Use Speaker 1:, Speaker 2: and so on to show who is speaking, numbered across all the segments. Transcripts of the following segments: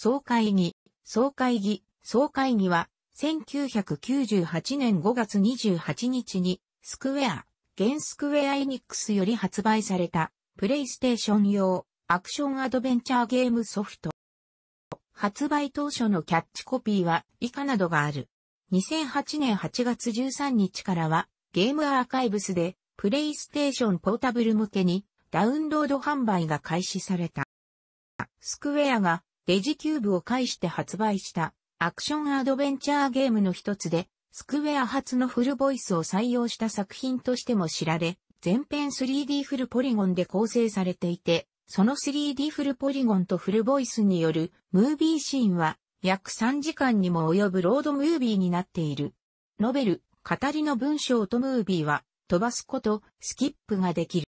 Speaker 1: 総会議、総会議、総会議は、1998年5月28日に、スクウェア、ゲンスクウェアエニックスより発売された、プレイステーション用、アクションアドベンチャーゲームソフト。発売当初のキャッチコピーは、以下などがある。2008年8月13日からは、ゲームアーカイブスで、プレイステーションポータブル向けに、ダウンロード販売が開始された。スクウェアがデジキューブを介して発売したアクションアドベンチャーゲームの一つで、スクウェア初のフルボイスを採用した作品としても知られ、全編 3D フルポリゴンで構成されていて、その 3D フルポリゴンとフルボイスによるムービーシーンは約3時間にも及ぶロードムービーになっている。ノベル、語りの文章とムービーは飛ばすこと、スキップができる。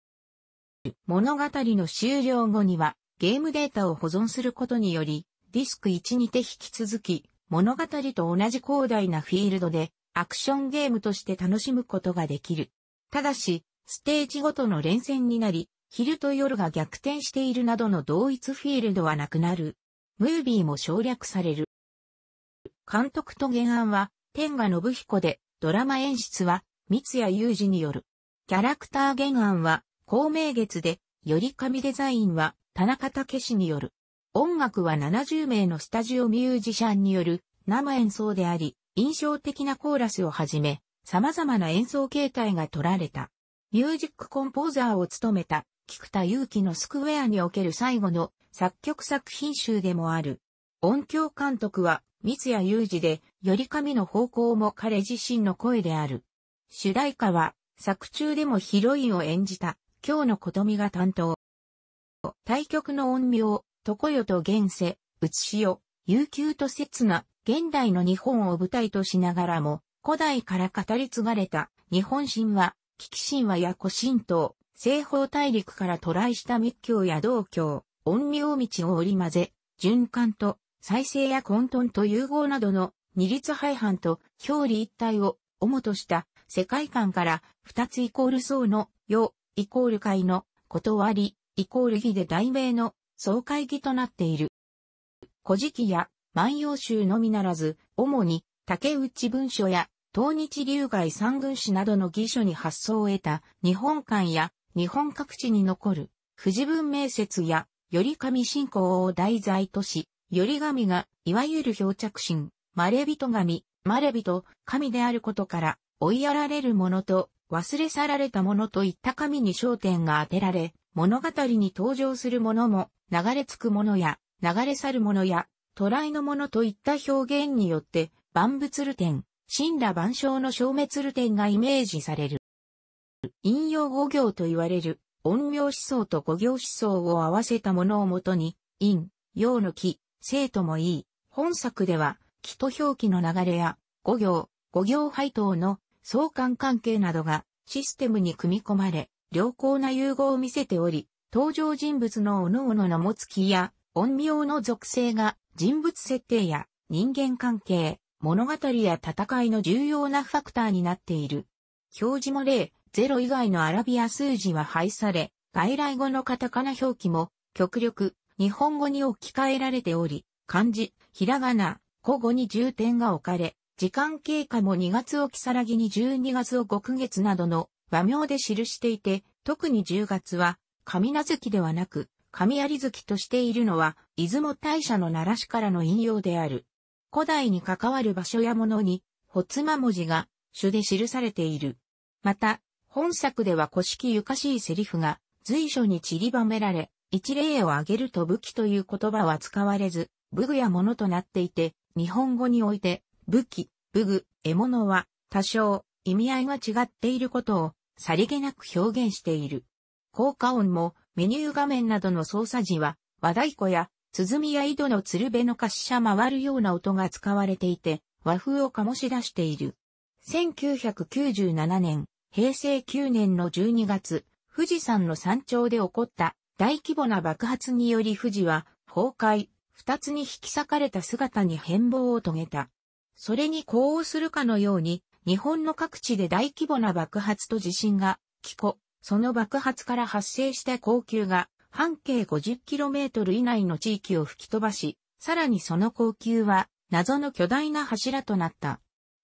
Speaker 1: 物語の終了後にはゲームデータを保存することにより、ディスク1にて引き続き、物語と同じ広大なフィールドで、アクションゲームとして楽しむことができる。ただし、ステージごとの連戦になり、昼と夜が逆転しているなどの同一フィールドはなくなる。ムービーも省略される。監督と原案は、天賀信彦で、ドラマ演出は、三谷裕二による。キャラクター原案は、光明月で、より神デザインは、田中武史による。音楽は70名のスタジオミュージシャンによる生演奏であり、印象的なコーラスをはじめ、様々な演奏形態が取られた。ミュージックコンポーザーを務めた、菊田祐希のスクウェアにおける最後の作曲作品集でもある。音響監督は、三谷祐二で、より神の方向も彼自身の声である。主題歌は、作中でもヒロインを演じた、今日のことみが担当。対局の陰陽、常世と現世、うつしよ、悠久と刹那、現代の日本を舞台としながらも、古代から語り継がれた日本神話、危機神話や古神道、西方大陸から渡来した密教や道教、陰陽道を織り交ぜ、循環と再生や混沌と融合などの二律背反と表裏一体を主とした世界観から二つイコール層の世イコール界の断りイコール義で題名の総会儀となっている。古事記や万葉集のみならず、主に竹内文書や東日流外三軍史などの義書に発想を得た日本館や日本各地に残る富士文明説や頼神信仰を題材とし、頼神がいわゆる漂着神、まれびと神、まれびと神であることから追いやられるものと忘れ去られたものといった神に焦点が当てられ、物語に登場するものも、流れ着くものや、流れ去るものや、虎来のものといった表現によって、万物る点、神羅万象の消滅る点がイメージされる。引用五行と言われる、音陽思想と五行思想を合わせたものをもとに、陰、陽の木、生ともいい。本作では、木と表記の流れや、五行、五行配当の相関関係などがシステムに組み込まれ、良好な融合を見せており、登場人物の各々の持つ気や、音苗の属性が人物設定や人間関係、物語や戦いの重要なファクターになっている。表示も例、0以外のアラビア数字は廃され、外来語のカタカナ表記も、極力、日本語に置き換えられており、漢字、ひらがな、古語に重点が置かれ、時間経過も2月をらぎに12月を極月などの和名で記していて、特に10月は、神名月ではなく、神有月としているのは、出雲大社の奈良市からの引用である。古代に関わる場所やものに、ほつま文字が、主で記されている。また、本作では古式ゆかしいセリフが、随所に散りばめられ、一例を挙げると武器という言葉は使われず、武具やものとなっていて、日本語において、武器、武具、獲物は多少意味合いが違っていることをさりげなく表現している。効果音もメニュー画面などの操作時は和太鼓や鼓や井戸の鶴瓶の滑車回るような音が使われていて和風を醸し出している。1997年、平成9年の12月、富士山の山頂で起こった大規模な爆発により富士は崩壊、二つに引き裂かれた姿に変貌を遂げた。それに呼応するかのように、日本の各地で大規模な爆発と地震が、起こ、その爆発から発生した高級が、半径 50km 以内の地域を吹き飛ばし、さらにその高級は、謎の巨大な柱となった。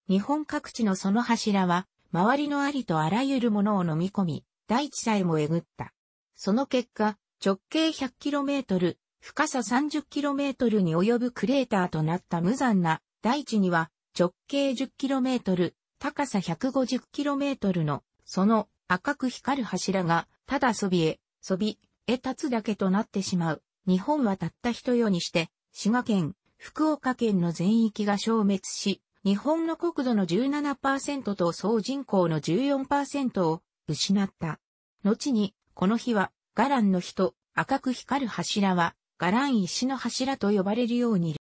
Speaker 1: 日本各地のその柱は、周りのありとあらゆるものを飲み込み、大地さえもえぐった。その結果、直径 100km、深さ 30km に及ぶクレーターとなった無残な大地には直径 10km、高さ 150km の、その赤く光る柱が、ただそびえ、そび、え立つだけとなってしまう。日本はたった一夜にして、滋賀県、福岡県の全域が消滅し、日本の国土の17%と総人口の14%を失った。後に、この日は、ガランの日と赤く光る柱は、ガラン石の柱と呼ばれるように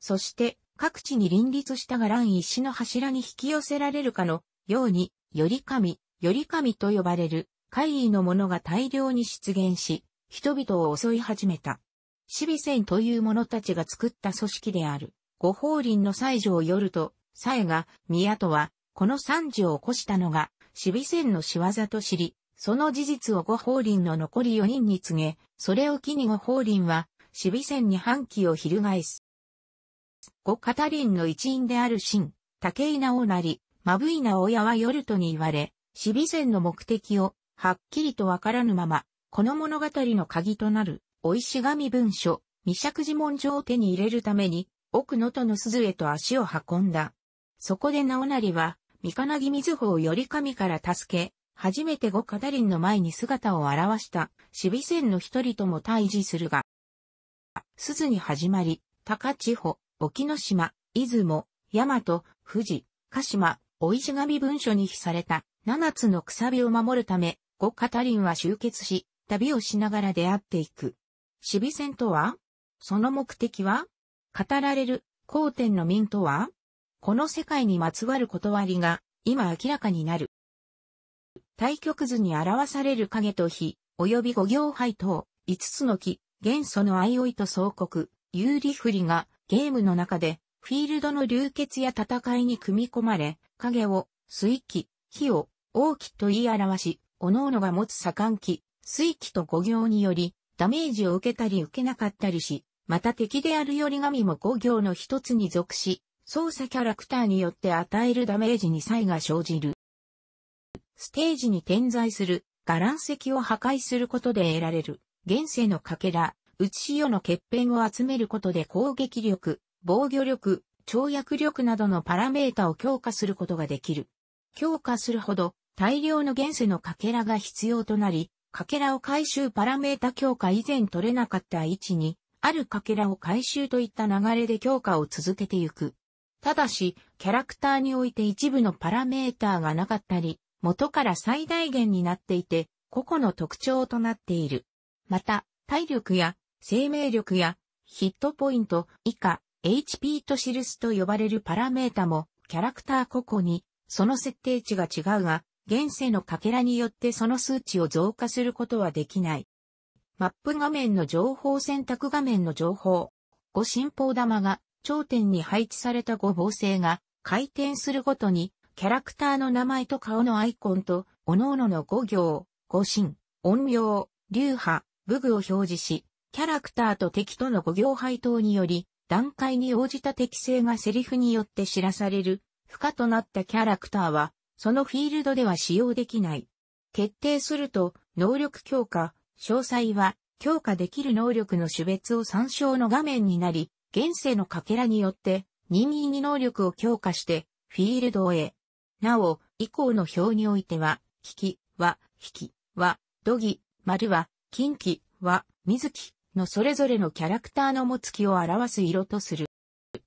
Speaker 1: そして各地に林立したが乱石の柱に引き寄せられるかのように、より神、より神と呼ばれる怪異のものが大量に出現し、人々を襲い始めた。死微セという者たちが作った組織である。ご法林の祭事をよると、祭が、宮とは、この惨事を起こしたのが、死微セの仕業と知り、その事実をご法林の残り四人に告げ、それを機にご法林は、死微セに反旗を翻す。末、五カタリンの一員であるシン、竹井直成、マブいな親は夜とに言われ、死備戦の目的を、はっきりとわからぬまま、この物語の鍵となる、お石神文書、未尺寺文書を手に入れるために、奥能登の鈴へと足を運んだ。そこで直成は、三金木水穂をより神から助け、初めて五カタリンの前に姿を現した、死備戦の一人とも対峙するが、鈴に始まり、高千穂、沖ノ島、出雲、大和、富士、鹿島、大石神文書に比された七つの楔を守るため、五方ンは集結し、旅をしながら出会っていく。死尾戦とはその目的は語られる、皇天の民とはこの世界にまつわる断りが、今明らかになる。対局図に表される影と火、及び五行灰等、五つの木、元素の相生と相国、有利不利がゲームの中でフィールドの流血や戦いに組み込まれ、影を、水気、火を、大気と言い表し、各々が持つ左官気、水気と五行により、ダメージを受けたり受けなかったりし、また敵であるより神も五行の一つに属し、操作キャラクターによって与えるダメージに差異が生じる。ステージに点在する、ガラン石を破壊することで得られる、現世の欠片、内潮の欠片を集めることで攻撃力、防御力、跳躍力などのパラメータを強化することができる。強化するほど大量の現世のかけらが必要となり、かけらを回収パラメータ強化以前取れなかった位置に、あるかけらを回収といった流れで強化を続けていく。ただし、キャラクターにおいて一部のパラメーターがなかったり、元から最大限になっていて、個々の特徴となっている。また、体力や生命力やヒットポイント以下 HP と記すと呼ばれるパラメータもキャラクター個々にその設定値が違うが、現世のかけらによってその数値を増加することはできない。マップ画面の情報選択画面の情報。五進宝玉が頂点に配置された五防星が回転するごとにキャラクターの名前と顔のアイコンと各々の五行、五神、音量、流派、武具を表示し、キャラクターと敵との五行配当により、段階に応じた適性がセリフによって知らされる、不可となったキャラクターは、そのフィールドでは使用できない。決定すると、能力強化、詳細は、強化できる能力の種別を参照の画面になり、現世のかけらによって、任意に能力を強化して、フィールドへ。なお、以降の表においては、聞き、は、引き、は、土ぎ、丸は、近畿、は、水木、のそれぞれのキャラクターの持つ気を表す色とする。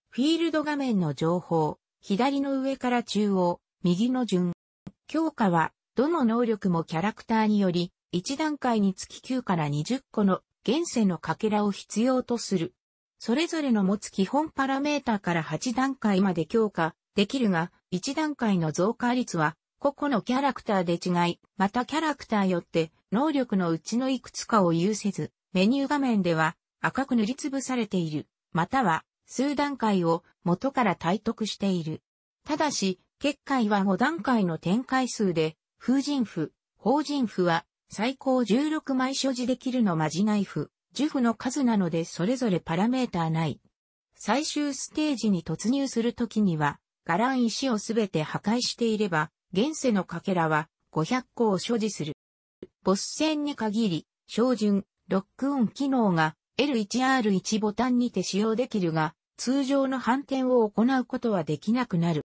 Speaker 1: フィールド画面の情報、左の上から中央、右の順。強化は、どの能力もキャラクターにより、1段階につき9から20個の現世のかけらを必要とする。それぞれの持つ基本パラメータから8段階まで強化できるが、1段階の増加率は、個々のキャラクターで違い、またキャラクターよって能力のうちのいくつかを有せず、メニュー画面では赤く塗りつぶされている、または数段階を元から体得している。ただし、結界は5段階の展開数で、風神符、法神符は最高16枚所持できるのまじない符、呪符の数なのでそれぞれパラメーターない。最終ステージに突入するときには、ラン石をすべて破壊していれば、現世のかけらは500個を所持する。ボス戦に限り、照準、ロックオン機能が L1R1 ボタンにて使用できるが、通常の反転を行うことはできなくなる。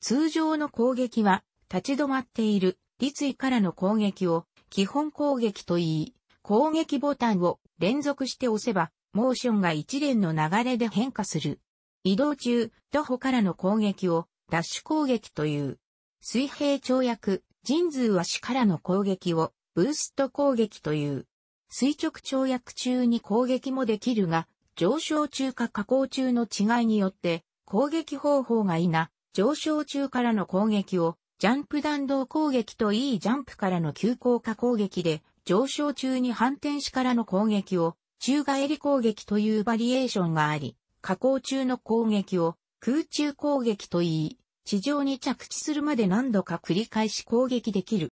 Speaker 1: 通常の攻撃は、立ち止まっている立位からの攻撃を基本攻撃と言い、攻撃ボタンを連続して押せば、モーションが一連の流れで変化する。移動中、徒歩からの攻撃をダッシュ攻撃という。水平跳躍、人数足からの攻撃をブースト攻撃という。垂直跳躍中に攻撃もできるが、上昇中か下降中の違いによって攻撃方法がいな、上昇中からの攻撃をジャンプ弾道攻撃といいジャンプからの急降下攻撃で、上昇中に反転しからの攻撃を宙返り攻撃というバリエーションがあり、下降中の攻撃を空中攻撃といい、地上に着地するまで何度か繰り返し攻撃できる。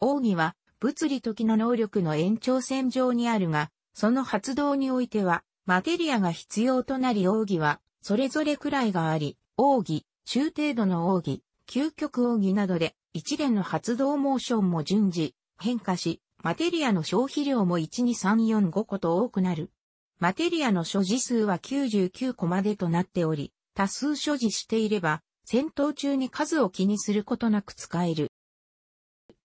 Speaker 1: 奥義は物理時の能力の延長線上にあるが、その発動においては、マテリアが必要となり奥義は、それぞれくらいがあり、奥義、中程度の奥義、究極奥義などで、一連の発動モーションも順次、変化し、マテリアの消費量も12345個と多くなる。マテリアの所持数は99個までとなっており、多数所持していれば、戦闘中に数を気にすることなく使える。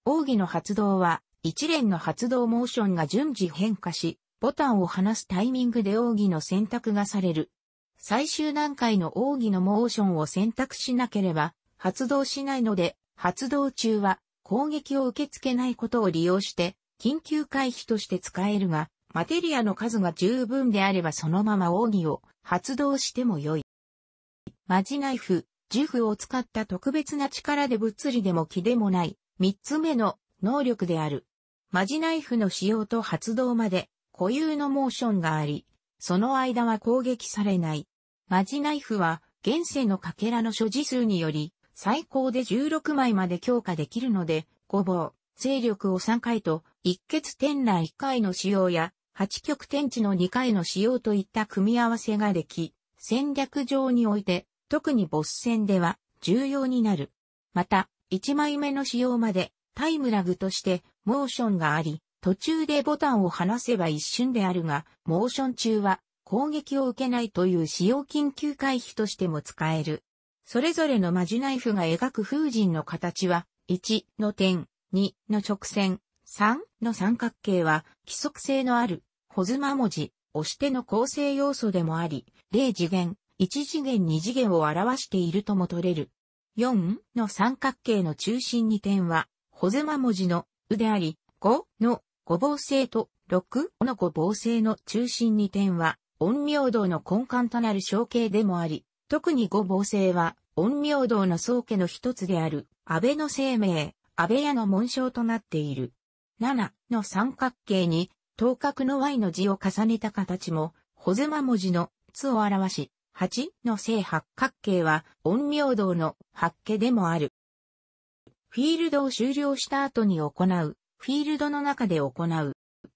Speaker 1: 奥義の発動は、一連の発動モーションが順次変化し、ボタンを離すタイミングで奥義の選択がされる。最終段階の奥義のモーションを選択しなければ発動しないので、発動中は攻撃を受け付けないことを利用して緊急回避として使えるが、マテリアの数が十分であればそのまま奥義を発動してもよい。マジナイフ、ジフを使った特別な力で物理でも気でもない、三つ目の能力である。マジナイフの使用と発動まで固有のモーションがあり、その間は攻撃されない。マジナイフは現世のかけらの所持数により最高で16枚まで強化できるので、ごぼう、勢力を3回と、一血転来1回の使用や、八極天地の2回の使用といった組み合わせができ、戦略上において、特にボス戦では重要になる。また、1枚目の使用までタイムラグとしてモーションがあり、途中でボタンを離せば一瞬であるが、モーション中は攻撃を受けないという使用緊急回避としても使える。それぞれのマジナイフが描く風神の形は、1の点、2の直線、3の三角形は規則性のある、ホズマ文字、押しての構成要素でもあり、0次元、1次元2次元を表しているとも取れる。4の三角形の中心に点は、ホズマ文字のであり、5の五芒星と6の五芒星の中心に点は、陰陽道の根幹となる象形でもあり、特に五芒星は、陰陽道の宗家の一つである、安倍の生命、安倍屋の紋章となっている。7の三角形に、頭角の Y の字を重ねた形も、穂妻文字のつを表し、8の正八角形は、陰陽道の八家でもある。フィールドを終了した後に行う、フィールドの中で行う、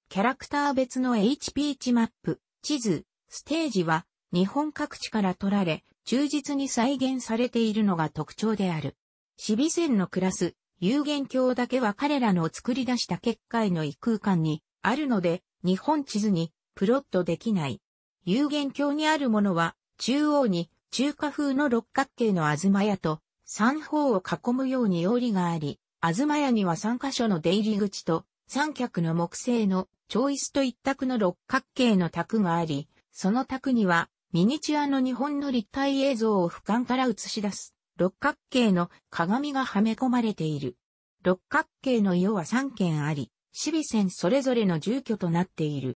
Speaker 1: キャラクター別の HP 値マップ、地図、ステージは日本各地から取られ、忠実に再現されているのが特徴である。シビセンのクラス、有限鏡だけは彼らの作り出した結界の異空間にあるので、日本地図にプロットできない。有限鏡にあるものは、中央に中華風の六角形の東屋と、三方を囲むように折りがあり、東屋には三箇所の出入り口と、三脚の木製の、チョイスと一択の六角形の卓があり、その卓には、ミニチュアの日本の立体映像を俯瞰から映し出す、六角形の鏡がはめ込まれている。六角形の色は三軒あり、四備線それぞれの住居となっている。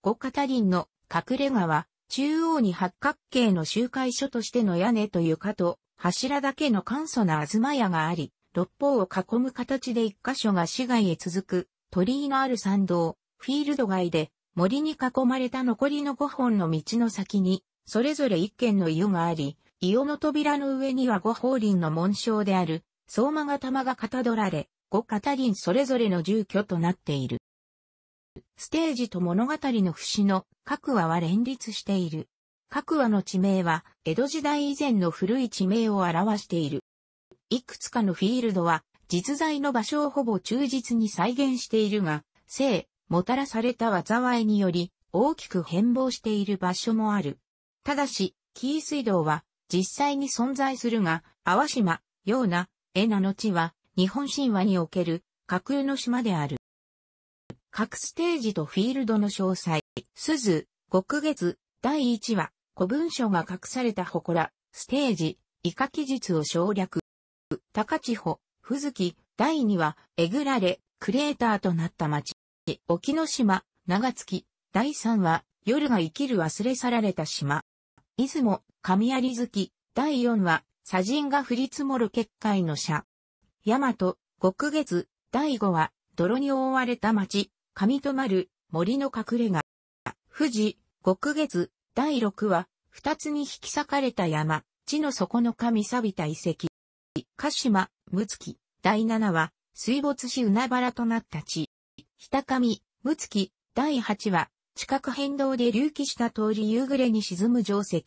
Speaker 1: 五片林の隠れ川、中央に八角形の集会所としての屋根と床と、柱だけの簡素な東屋があり、六方を囲む形で一箇所が市街へ続く、鳥居のある参道、フィールド街で、森に囲まれた残りの5本の道の先に、それぞれ1軒の伊があり、伊の扉の上には五法輪の紋章である、相馬が玉がかたどられ、五片輪それぞれの住居となっている。ステージと物語の節の各話は連立している。各話の地名は、江戸時代以前の古い地名を表している。いくつかのフィールドは、実在の場所をほぼ忠実に再現しているが、生、もたらされた災いにより、大きく変貌している場所もある。ただし、紀伊水道は、実際に存在するが、淡島、ような、エナの地は、日本神話における、架空の島である。各ステージとフィールドの詳細、鈴、極月、第1話。古文書が隠された祠、ステージ、イカ記述を省略。高千穂、吹雪、第二は、えぐられ、クレーターとなった町。沖ノ島、長月、第三は、夜が生きる忘れ去られた島。出雲、神有月、第四は、砂人が降り積もる結界の社。大和、極月、第五は、泥に覆われた町、神止まる、森の隠れ家。富士、極月、第6は、二つに引き裂かれた山、地の底の神錆びた遺跡。鹿島、睦き。第7は、水没し海原となった地。北上、む睦き。第8は、地殻変動で隆起した通り夕暮れに沈む定石。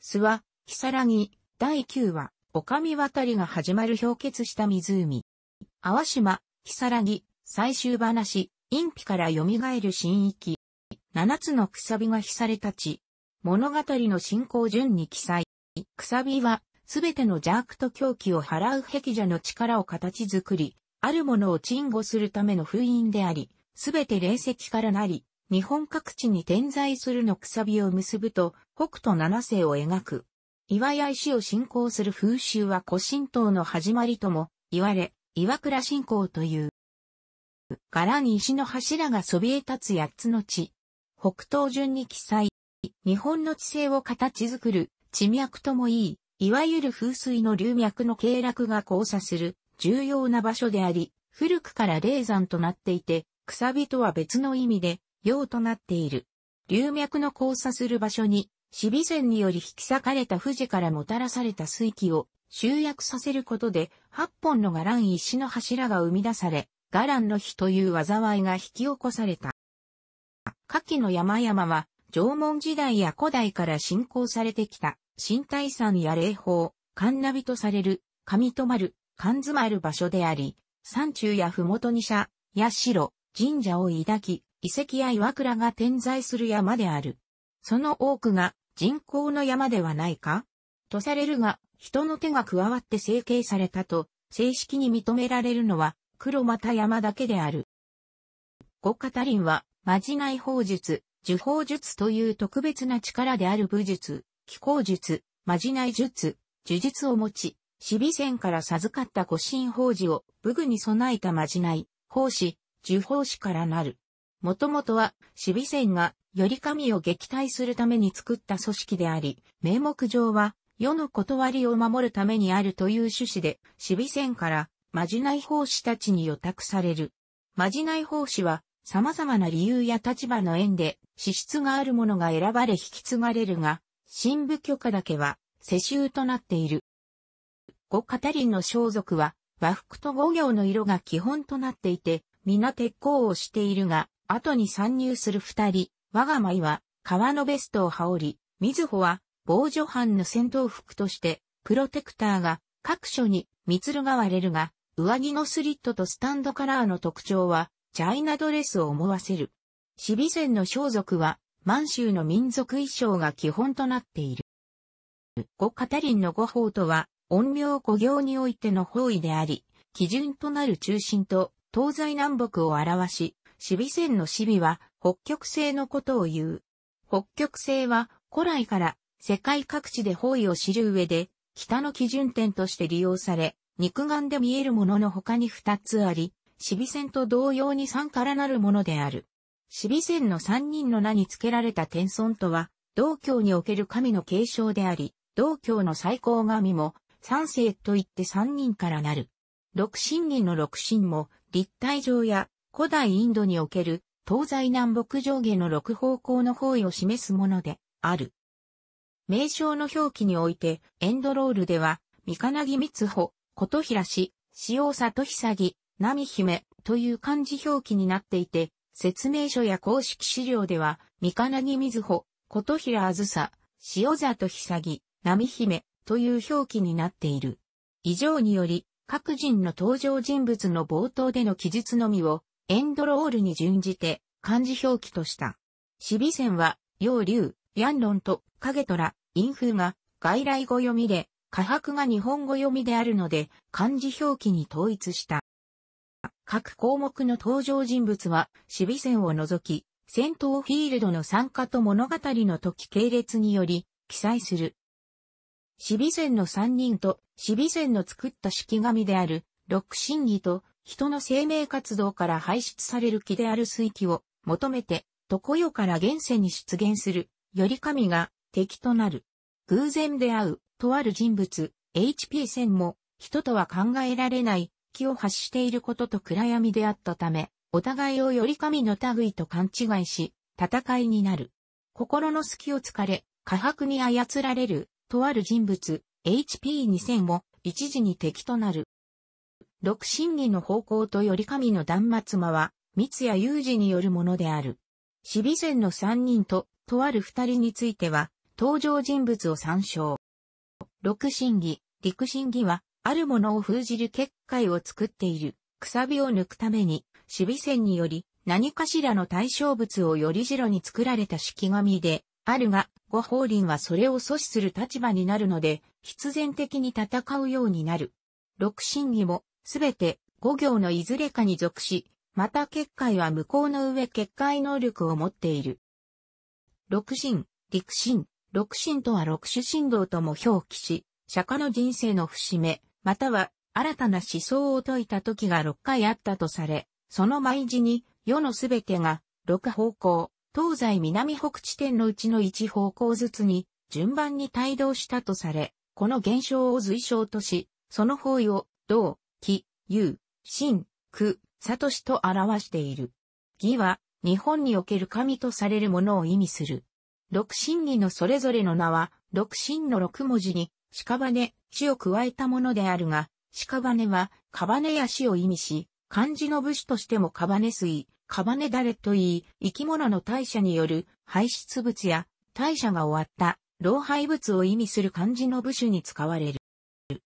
Speaker 1: 諏訪、さらぎ。第9は、お上渡りが始まる氷結した湖。淡島、さらぎ。最終話、陰気から蘇る神域。七つのくさびが被されたち。物語の進行順に記載。くさびは、すべての邪悪と狂気を払う壁邪の力を形作り、あるものを鎮護するための封印であり、すべて霊石からなり、日本各地に点在するのくさびを結ぶと、北斗七世を描く。岩や石を信仰する風習は古神道の始まりとも言われ、岩倉信仰という。柄に石の柱がそびえ立つ八つの地、北東順に記載。日本の地勢を形作る、地脈ともいい、いわゆる風水の流脈の経絡が交差する重要な場所であり、古くから霊山となっていて、草火とは別の意味で、用となっている。流脈の交差する場所に、死美線により引き裂かれた富士からもたらされた水気を集約させることで、8本の伽藍石の柱が生み出され、伽藍の火という災いが引き起こされた。下記の山々は、縄文時代や古代から信仰されてきた、新体山や霊峰、神ナビとされる、上泊丸、神まる場所であり、山中や麓に社、社、神社を抱き、遺跡や岩倉が点在する山である。その多くが人工の山ではないかとされるが、人の手が加わって成形されたと、正式に認められるのは、黒又山だけである。五カ林は、まじない法術、呪法術という特別な力である武術、気候術、まじない術、呪術を持ち、死備戦から授かった古神法事を武具に備えたまじない、法師、呪法師からなる。もともとは、死備戦が、より神を撃退するために作った組織であり、名目上は、世の断りを守るためにあるという趣旨で、死備戦から、まじない法師たちに予託される。まじない法師は、様々な理由や立場の縁で、資質がある者が選ばれ引き継がれるが、新部許可だけは、世襲となっている。五カタリンの装束は、和服と五行の色が基本となっていて、皆鉄鋼をしているが、後に参入する二人、我が舞は、革のベストを羽織り、水穂は、防除藩の戦闘服として、プロテクターが、各所に、密るが割れるが、上着のスリットとスタンドカラーの特徴は、チャイナドレスを思わせる。シビセンの装束は、満州の民族衣装が基本となっている。ゴカタリンの語法とは、音名古行においての方位であり、基準となる中心と東西南北を表し、シビセンのシビは北極星のことを言う。北極星は古来から世界各地で方位を知る上で、北の基準点として利用され、肉眼で見えるものの他に二つあり、シビ線と同様に3からなるものである。シビ線の3人の名に付けられた天孫とは、道教における神の継承であり、道教の最高神も、三世といって三人からなる。六神人の六神も、立体上や古代インドにおける東西南北上下の六方向の方位を示すものである。名称の表記においてエンドロールでは、三金三光穂、琴平氏、塩里久木、波姫という漢字表記になっていて、説明書や公式資料では、三金木瑞穂、琴平あずさ、塩里久木、波姫という表記になっている。以上により、各人の登場人物の冒頭での記述のみを、エンドロールに準じて、漢字表記とした。死備線は、楊竜、ヤンロンと、影虎、陰風が、外来語読みで、下白が日本語読みであるので、漢字表記に統一した。各項目の登場人物は、守備線を除き、戦闘フィールドの参加と物語の時系列により、記載する。守備戦の3人と、守備戦の作った式神である、六神儀と、人の生命活動から排出される気である水気を求めて、こよから現世に出現する、より神が敵となる。偶然出会う、とある人物、HP 戦も、人とは考えられない、気を発していることと暗闇であったため、お互いをより神の類と勘違いし、戦いになる。心の隙を突かれ、過白に操られる、とある人物、HP2000 も、一時に敵となる。六神義の方向とより神の断末魔は、三谷雄二によるものである。死尾線の三人と、とある二人については、登場人物を参照。六神義、陸神義は、あるものを封じる結界を作っている。くさびを抜くために、守備線により何かしらの対象物をよりじろに作られた式紙で、あるが、五法輪はそれを阻止する立場になるので、必然的に戦うようになる。六神儀も、すべて五行のいずれかに属し、また結界は無効の上結界能力を持っている。六神、陸神、六神とは六種神道とも表記し、釈迦の人生の節目、または新たな思想を説いた時が6回あったとされ、その毎時に世のすべてが6方向、東西南北地点のうちの1方向ずつに順番に帯同したとされ、この現象を随象とし、その方位を、道、気、有、真、苦、悟しと表している。義は、日本における神とされるものを意味する。六神義のそれぞれの名は、六神の六文字に屍、死を加えたものであるが、屍は、屍や死を意味し、漢字の武士としても屍水、屍だれと言い、生き物の代謝による排出物や、代謝が終わった老廃物を意味する漢字の武士に使われる。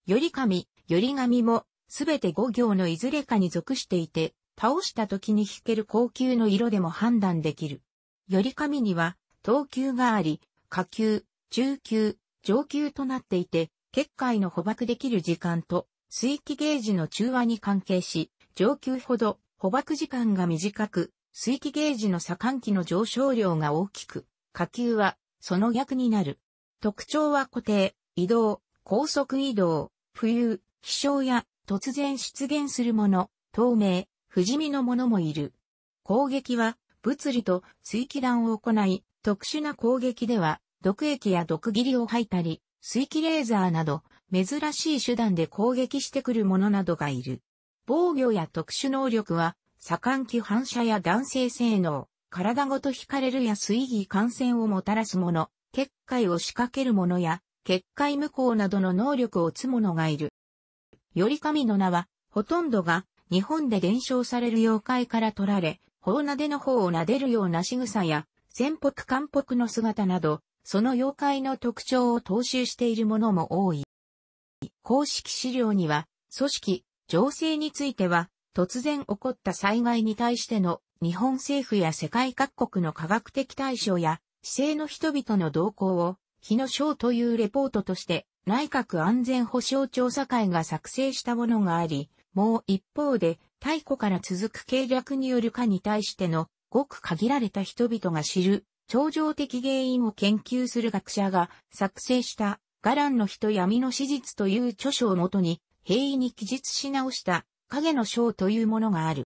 Speaker 1: より神、より神も、すべて五行のいずれかに属していて、倒した時に引ける高級の色でも判断できる。より神には、等級があり、下級、中級、上級となっていて、結界の捕獲できる時間と水気ゲージの中和に関係し、上級ほど捕獲時間が短く、水気ゲージの左官機の上昇量が大きく、下級はその逆になる。特徴は固定、移動、高速移動、浮遊、飛翔や突然出現するもの、透明、不死身のものもいる。攻撃は物理と水気弾を行い、特殊な攻撃では毒液や毒霧を吐いたり、水気レーザーなど、珍しい手段で攻撃してくる者などがいる。防御や特殊能力は、左官機反射や男性性能、体ごと惹かれるや水義感染をもたらす者、結界を仕掛ける者や、結界無効などの能力を積つ者がいる。より神の名は、ほとんどが、日本で伝承される妖怪から取られ、法撫での方を撫でるような仕草や、潜北漢北の姿など、その妖怪の特徴を踏襲しているものも多い。公式資料には、組織、情勢については、突然起こった災害に対しての日本政府や世界各国の科学的対象や、市政の人々の動向を、日野省というレポートとして、内閣安全保障調査会が作成したものがあり、もう一方で、太古から続く計略によるかに対しての、ごく限られた人々が知る超常的原因を研究する学者が作成したガランの人闇の史実という著書をもとに、平易に記述し直した影の章というものがある。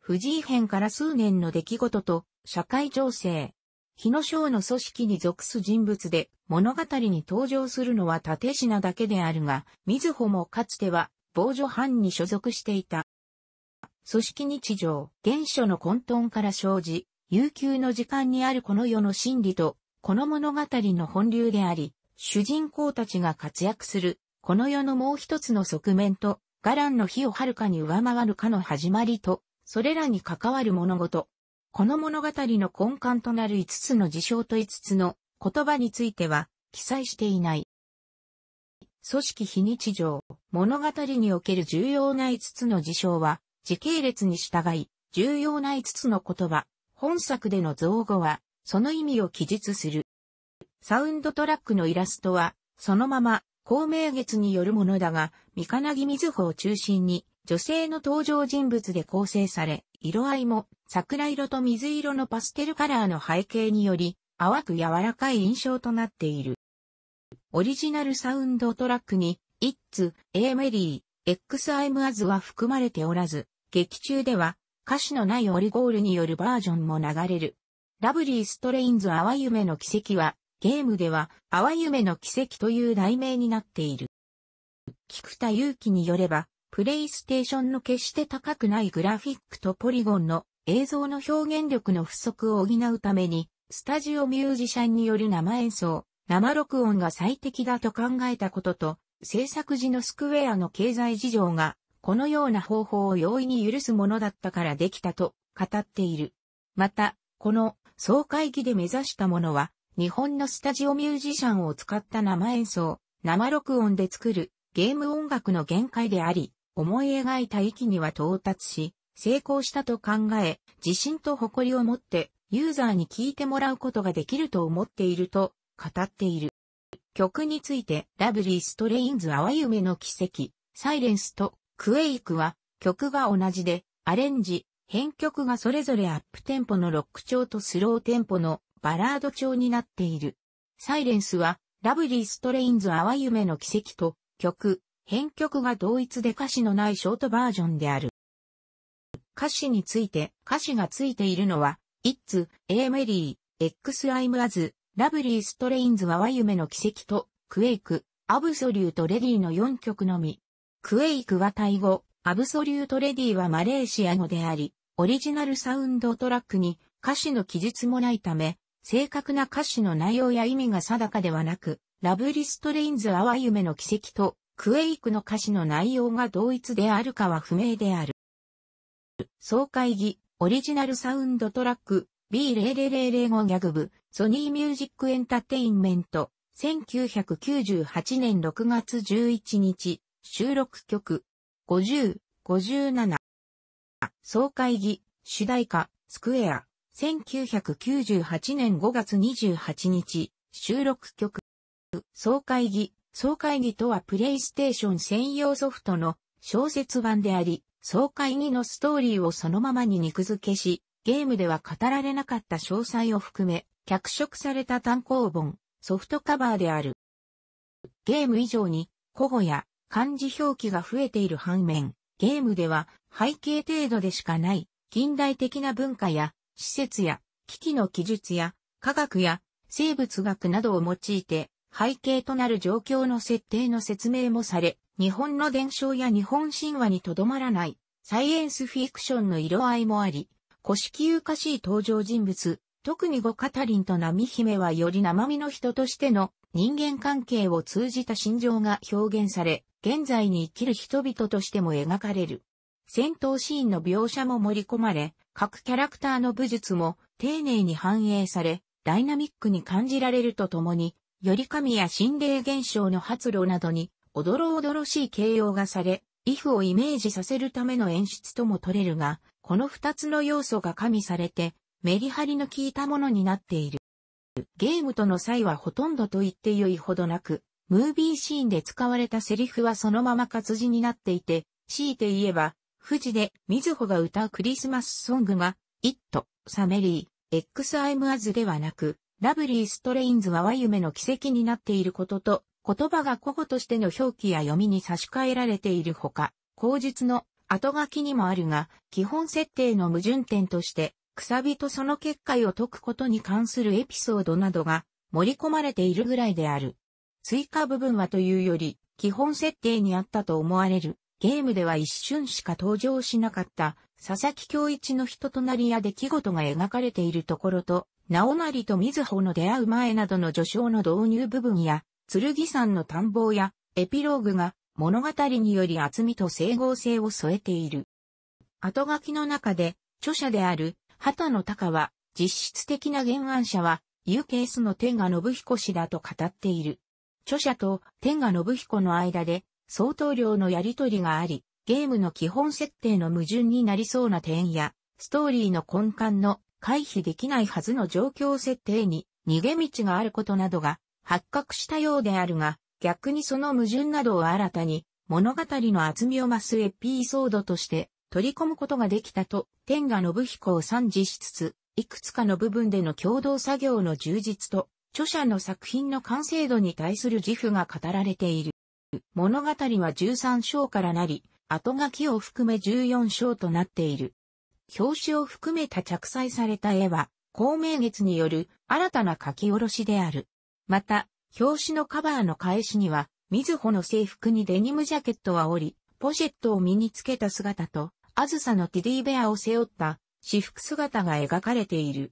Speaker 1: 藤井編から数年の出来事と社会情勢。日野章の組織に属す人物で物語に登場するのは立品だけであるが、水穂もかつては防除班に所属していた。組織日常、原初の混沌から生じ、悠久の時間にあるこの世の真理と、この物語の本流であり、主人公たちが活躍する、この世のもう一つの側面と、ガランの火を遥かに上回るかの始まりと、それらに関わる物事。この物語の根幹となる5つの事象と5つの言葉については記載していない。組織非日常、物語における重要な5つの事象は、時系列に従い、重要な5つの言葉、本作での造語は、その意味を記述する。サウンドトラックのイラストは、そのまま、光明月によるものだが、三金木瑞穂を中心に、女性の登場人物で構成され、色合いも桜色と水色のパステルカラーの背景により、淡く柔らかい印象となっている。オリジナルサウンドトラックに、It's, A Mary, X I'm As は含まれておらず、劇中では歌詞のないオリゴールによるバージョンも流れる。ラブリーストレインズ淡夢の奇跡は、ゲームでは淡夢の奇跡という題名になっている。菊田祐希によれば、プレイステーションの決して高くないグラフィックとポリゴンの映像の表現力の不足を補うために、スタジオミュージシャンによる生演奏、生録音が最適だと考えたことと、制作時のスクウェアの経済事情がこのような方法を容易に許すものだったからできたと語っている。また、この総会議で目指したものは、日本のスタジオミュージシャンを使った生演奏、生録音で作るゲーム音楽の限界であり、思い描いた域には到達し、成功したと考え、自信と誇りを持ってユーザーに聞いてもらうことができると思っていると語っている。曲について、ラブリー・ストレインズ・淡夢の奇跡、サイレンスとクエイクは曲が同じでアレンジ、編曲がそれぞれアップテンポのロック調とスローテンポのバラード調になっている。サイレンスはラブリーストレインズ淡夢の奇跡と曲、編曲が同一で歌詞のないショートバージョンである。歌詞について、歌詞がついているのは、It's, A Merry, X I'm As, ラブリーストレインズは夢の奇跡と、クエイク、アブソリュートレディの4曲のみ。クエイクはタイ語、アブソリュートレディはマレーシア語であり、オリジナルサウンドトラックに歌詞の記述もないため、正確な歌詞の内容や意味が定かではなく、ラブリストレインズ・アワ夢の奇跡と、クエイクの歌詞の内容が同一であるかは不明である。総会議、オリジナルサウンドトラック、B00005 ギャグ部、ソニーミュージックエンターテインメント、1998年6月11日、収録曲、50、57。総会議、主題歌、スクエア、1998年5月28日、収録曲。総会議、総会議とはプレイステーション専用ソフトの小説版であり、総会議のストーリーをそのままに肉付けし、ゲームでは語られなかった詳細を含め、脚色された単行本、ソフトカバーである。ゲーム以上に、古語や漢字表記が増えている反面、ゲームでは背景程度でしかない近代的な文化や施設や機器の記述や科学や生物学などを用いて背景となる状況の設定の説明もされ、日本の伝承や日本神話にとどまらないサイエンスフィクションの色合いもあり、古式ゆかしい登場人物、特にゴカタリンとナミ姫はより生身の人としての人間関係を通じた心情が表現され、現在に生きる人々としても描かれる。戦闘シーンの描写も盛り込まれ、各キャラクターの武術も丁寧に反映され、ダイナミックに感じられるとともに、より神や心霊現象の発露などに、おどろおどろしい形容がされ、イフをイメージさせるための演出とも取れるが、この二つの要素が加味されて、メリハリの効いたものになっている。ゲームとの際はほとんどと言って良いほどなく、ムービーシーンで使われたセリフはそのまま活字になっていて、強いて言えば、富士で、瑞穂が歌うクリスマスソングが、イット、サメリー、XIM アズではなく、ラブリーストレインズは和夢の奇跡になっていることと、言葉が古語としての表記や読みに差し替えられているほか、口述の後書きにもあるが、基本設定の矛盾点として、くさびとその結界を解くことに関するエピソードなどが盛り込まれているぐらいである。追加部分はというより、基本設定にあったと思われる。ゲームでは一瞬しか登場しなかった佐々木京一の人となりや出来事が描かれているところと、直成と水穂の出会う前などの序章の導入部分や、剣山の探訪やエピローグが物語により厚みと整合性を添えている。後書きの中で、著者である、畑野隆は、実質的な原案者は、u k ケースの天が信彦氏だと語っている。著者と天下信彦の間で相当量のやりとりがあり、ゲームの基本設定の矛盾になりそうな点や、ストーリーの根幹の回避できないはずの状況設定に逃げ道があることなどが発覚したようであるが、逆にその矛盾などを新たに物語の厚みを増すエピソードとして取り込むことができたと天下信彦を賛辞しつつ、いくつかの部分での共同作業の充実と著者の作品の完成度に対する自負が語られている。物語は13章からなり、後書きを含め14章となっている。表紙を含めた着彩された絵は、光明月による新たな書き下ろしである。また、表紙のカバーの返しには、水穂の制服にデニムジャケットは織り、ポシェットを身につけた姿と、あずさのティディベアを背負った私服姿が描かれている。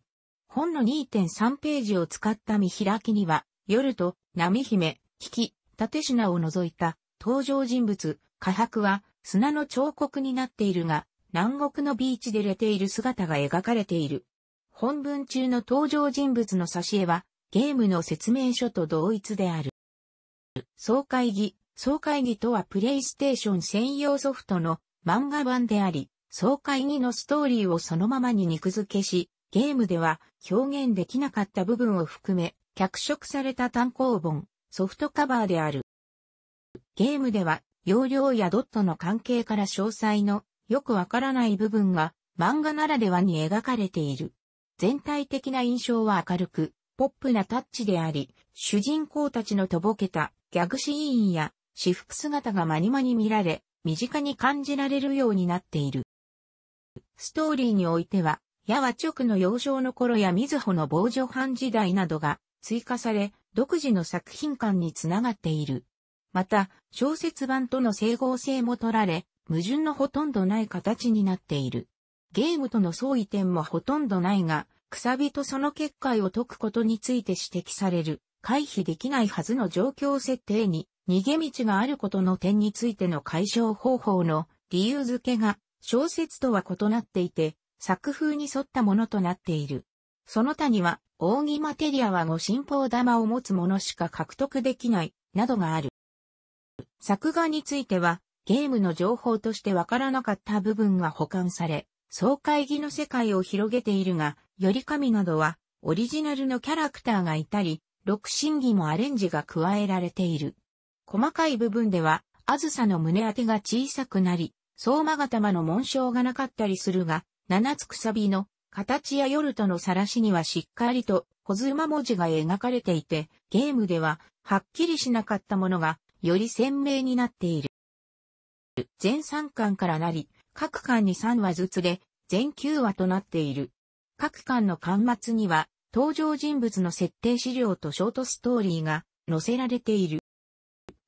Speaker 1: 本の2.3ページを使った見開きには、夜と、波姫、引き、縦品を除いた、登場人物、火白は、砂の彫刻になっているが、南国のビーチで出ている姿が描かれている。本文中の登場人物の挿絵は、ゲームの説明書と同一である。総会議、総会議とはプレイステーション専用ソフトの漫画版であり、総会議のストーリーをそのままに肉付けし、ゲームでは表現できなかった部分を含め、脚色された単行本、ソフトカバーである。ゲームでは、容量やドットの関係から詳細のよくわからない部分が漫画ならではに描かれている。全体的な印象は明るく、ポップなタッチであり、主人公たちのとぼけたギャグシーンや私服姿がまにまに見られ、身近に感じられるようになっている。ストーリーにおいては、矢は直の幼少の頃や水穂の防除藩時代などが追加され、独自の作品感につながっている。また、小説版との整合性も取られ、矛盾のほとんどない形になっている。ゲームとの相違点もほとんどないが、くさびとその結界を解くことについて指摘される、回避できないはずの状況設定に、逃げ道があることの点についての解消方法の理由付けが、小説とは異なっていて、作風に沿ったものとなっている。その他には、扇マテリアはご神宝玉を持つものしか獲得できない、などがある。作画については、ゲームの情報としてわからなかった部分が保管され、総会議の世界を広げているが、より神などは、オリジナルのキャラクターがいたり、六神儀もアレンジが加えられている。細かい部分では、あずさの胸当てが小さくなり、相馬が玉の紋章がなかったりするが、七つくさびの形や夜との晒しにはしっかりと小妻文字が描かれていて、ゲームでははっきりしなかったものがより鮮明になっている。全3巻からなり、各巻に3話ずつで全9話となっている。各巻の巻末には登場人物の設定資料とショートストーリーが載せられている。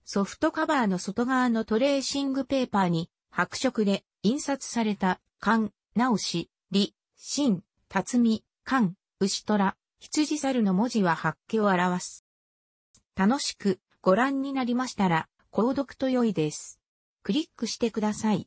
Speaker 1: ソフトカバーの外側のトレーシングペーパーに白色で印刷された巻直し、り、新、辰巳、漢、牛虎、羊猿の文字は八揮を表す。楽しくご覧になりましたら、購読と良いです。クリックしてください。